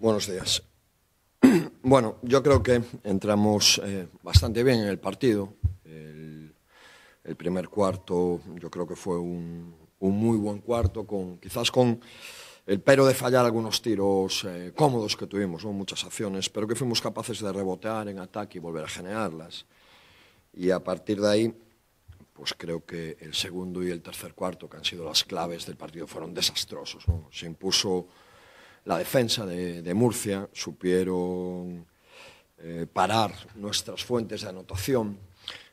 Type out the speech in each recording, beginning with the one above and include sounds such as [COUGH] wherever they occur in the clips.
Buenos días. [CLEARS THROAT] Bueno, yo creo que entramos eh, bastante bien en el partido. El, primer cuarto yo creo que fue un, muy buen cuarto, con, quizás con el pero de fallar algunos tiros eh, cómodos que tuvimos, muchas acciones, pero que fuimos capaces de rebotear en ataque y volver a generarlas. Y a partir de ahí, pues creo que el segundo y el tercer cuarto, que han sido las claves del partido, fueron desastrosos. Se impuso la defensa de, de Murcia, supieron eh, parar nuestras fuentes de anotación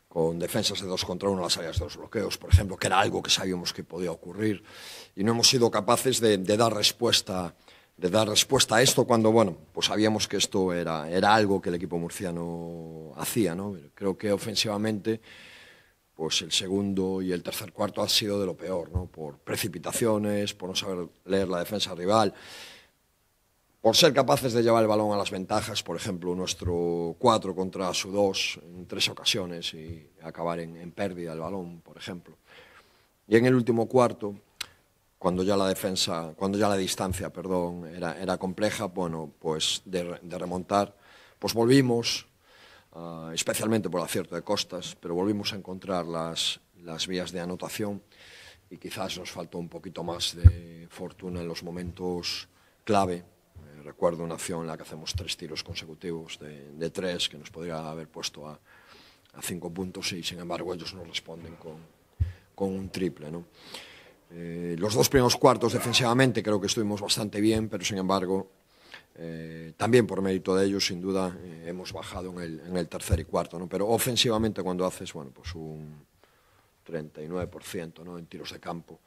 con defensas de dos contra uno en las áreas de los bloqueos, por ejemplo, que era algo que sabíamos que podía ocurrir, y no hemos sido capaces de, de dar respuesta de dar respuesta a esto cuando, bueno, pues sabíamos que esto era, era algo que el equipo murciano hacía, ¿no? Creo que ofensivamente, pues el segundo y el tercer cuarto ha sido de lo peor, ¿no? Por precipitaciones, por no saber leer la defensa rival. por ser capaces de llevar el balón a las ventajas, por ejemplo, nuestro 4 contra su 2 en tres ocasiones y acabar en, pérdida el balón, por ejemplo. Y en el último cuarto, cuando ya la defensa, cuando ya la distancia, perdón, era, compleja, bueno, pues de, remontar, pues volvimos, ah, especialmente por el acierto de Costas, pero volvimos a encontrar las vías de anotación y quizás nos faltó un poquito más de fortuna en los momentos clave recuerdo una acción en la que hacemos tres tiros consecutivos de, de tres que nos podría haber puesto a, a cinco puntos y sin embargo ellos nos responden con, con un triple. ¿no? Eh, los dos primeros cuartos defensivamente creo que estuvimos bastante bien, pero sin embargo, eh, también por mérito de ellos, sin duda, eh, hemos bajado en el, en el tercer y cuarto. ¿no? Pero ofensivamente cuando haces bueno, pues un 39% ¿no? en tiros de campo.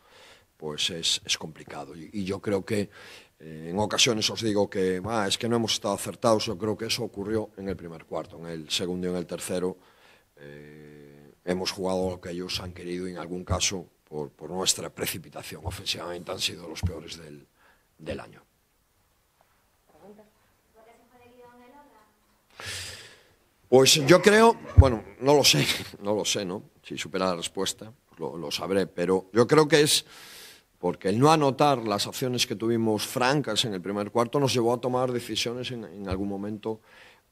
pues es, es complicado. Y, yo creo que eh, en ocasiones os digo que ah, es que no hemos estado acertados, yo creo que eso ocurrió en el primer cuarto, en el segundo y en el tercero. Eh, hemos jugado lo que ellos han querido y en algún caso, por, nuestra precipitación ofensivamente, han sido los peores del, del año. Pues yo creo, bueno, no lo sé, [LAUGHS] no lo sé, ¿no? Si supera la respuesta, lo sabré, pero yo creo que es porque el no anotar las acciones que tuvimos francas en el primer cuarto nos llevó a tomar decisiones en, algún momento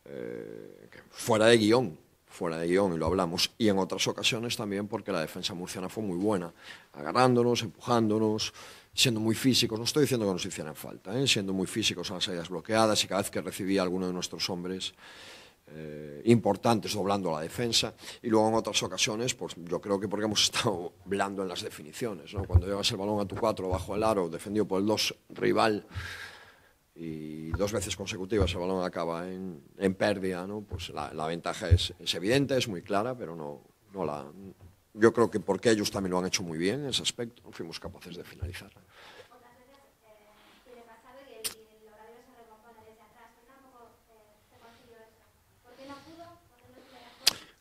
eh, fuera de guión, fuera de guión, y lo hablamos, y en otras ocasiones también porque la defensa murciana fue muy buena, agarrándonos, empujándonos, siendo muy físicos, no estoy diciendo que nos hicieran falta, ¿eh? siendo muy físicos a las áreas bloqueadas y cada vez que recibía alguno de nuestros hombres eh, importantes doblando la defensa y luego en otras ocasiones, pues yo creo que porque hemos estado blando en las definiciones, ¿no? Cuando llevas el balón a tu cuatro bajo el aro, defendido por el dos rival y dos veces consecutivas el balón acaba en, en pérdida, ¿no? Pues la, la ventaja es, es, evidente, es muy clara, pero no, no la... Yo creo que porque ellos también lo han hecho muy bien en ese aspecto, no fuimos capaces de finalizar.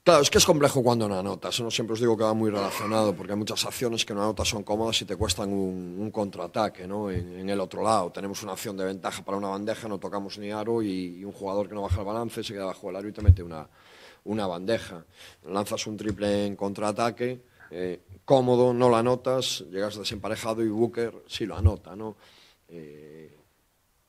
Claro, es que es complejo cuando no anotas. No siempre os digo que va muy relacionado, porque hay muchas acciones que no anotas son cómodas y te cuestan un, contraataque, ¿no? En, el otro lado. Tenemos una acción de ventaja para una bandeja, no tocamos ni aro y, un jugador que no baja el balance se queda bajo el aro y te mete una, una bandeja. Lanzas un triple en contraataque, eh, cómodo, no lo anotas, llegas desemparejado y Booker sí lo anota, ¿no? Eh,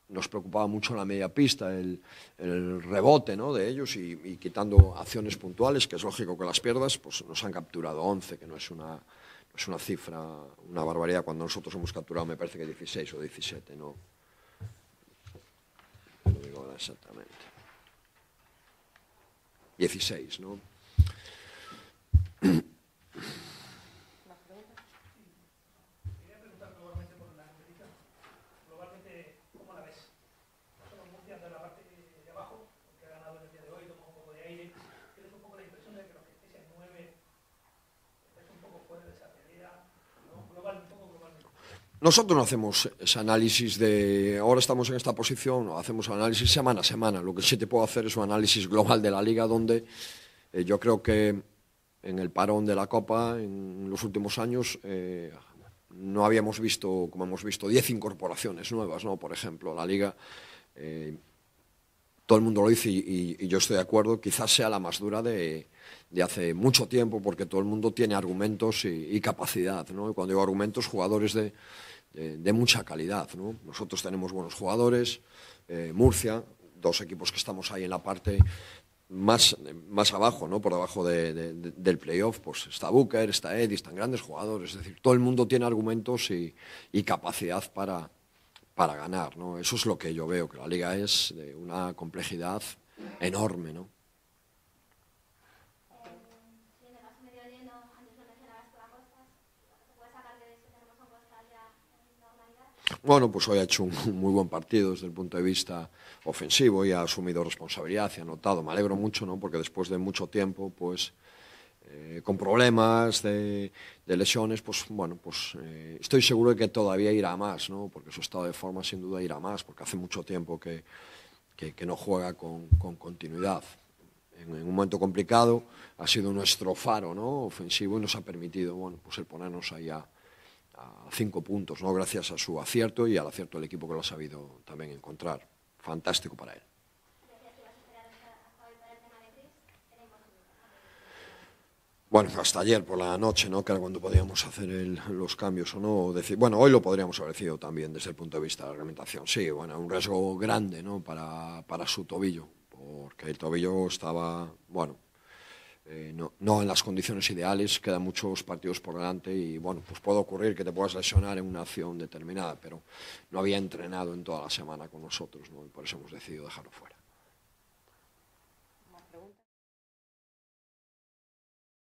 nos preocupaba mucho la media pista, el, el rebote ¿no? de ellos y, y, quitando acciones puntuales, que es lógico que las pierdas, pues nos han capturado 11, que no es una, no es una cifra, una barbaridad, cuando nosotros hemos capturado me parece que 16 o 17, no, no digo exactamente. 16, ¿no? [CLEARS THROAT] Nosotros no hacemos ese análisis de ahora estamos en esta posición, no, hacemos análisis semana a semana. Lo que sí te puedo hacer es un análisis global de la liga donde eh, yo creo que en el parón de la Copa en los últimos años eh, no habíamos visto, como hemos visto, 10 incorporaciones nuevas, ¿no? Por ejemplo, la liga, eh, todo el mundo lo dice y, yo estoy de acuerdo, quizás sea la más dura de, hace mucho tiempo porque todo el mundo tiene argumentos y, capacidad, ¿no? cuando digo argumentos, jugadores de eh, de mucha calidad. ¿no? Nosotros tenemos buenos jugadores, eh, Murcia, dos equipos que estamos ahí en la parte más, más abajo, ¿no? por debajo del playoff, pues está Booker, está Eddy, están grandes jugadores, es decir, todo el mundo tiene argumentos y, capacidad para, para ganar. ¿no? Eso es lo que yo veo, que la liga es de una complejidad enorme. ¿no? Eh, Bueno, pues hoy ha hecho un [LAUGHS] muy buen partido desde el punto de vista ofensivo y ha asumido responsabilidad y ha notado. Me alegro mucho, ¿no? Porque después de mucho tiempo, pues eh, con problemas de, lesiones, pues bueno, pues eh, estoy seguro de que todavía irá más, ¿no? Porque su estado de forma sin duda irá más, porque hace mucho tiempo que, no juega con, continuidad. En, en, un momento complicado ha sido nuestro faro, ¿no? Ofensivo y nos ha permitido, bueno, pues el ponernos allá a cinco puntos, ¿no? gracias a su acierto y al acierto del equipo que lo ha sabido también encontrar. Fantástico para él. Bueno, hasta ayer por la noche, ¿no? Que era cuando podíamos hacer los cambios o no. decir, bueno, hoy lo podríamos haber sido también desde el punto de vista de la reglamentación. Sí, bueno, un riesgo grande, ¿no? Para, para su tobillo, porque el tobillo estaba, bueno, eh, no, en las condiciones ideales, quedan muchos partidos por delante y bueno, pues puede ocurrir que te puedas lesionar en una acción determinada, pero no había entrenado en toda la semana con nosotros y por eso hemos decidido dejarlo fuera.